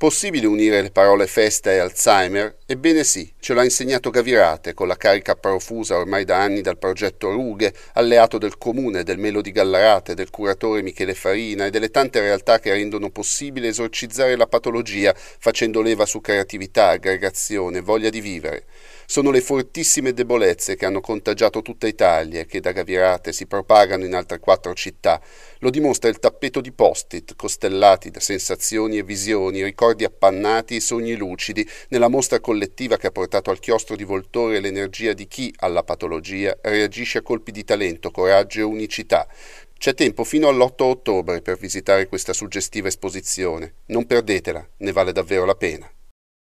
Possibile unire le parole festa e Alzheimer? Ebbene sì, ce l'ha insegnato Gavirate con la carica profusa ormai da anni dal progetto Rughe, alleato del comune, del Melo di Gallarate, del curatore Michele Farina e delle tante realtà che rendono possibile esorcizzare la patologia facendo leva su creatività, aggregazione, voglia di vivere. Sono le fortissime debolezze che hanno contagiato tutta Italia e che da Gavirate si propagano in altre quattro città. Lo dimostra il tappeto di post-it costellati da sensazioni e visioni, ricordi ricordi appannati e sogni lucidi nella mostra collettiva che ha portato al chiostro di Voltore l'energia di chi alla patologia reagisce a colpi di talento, coraggio e unicità. C'è tempo fino all'8 ottobre per visitare questa suggestiva esposizione. Non perdetela, ne vale davvero la pena.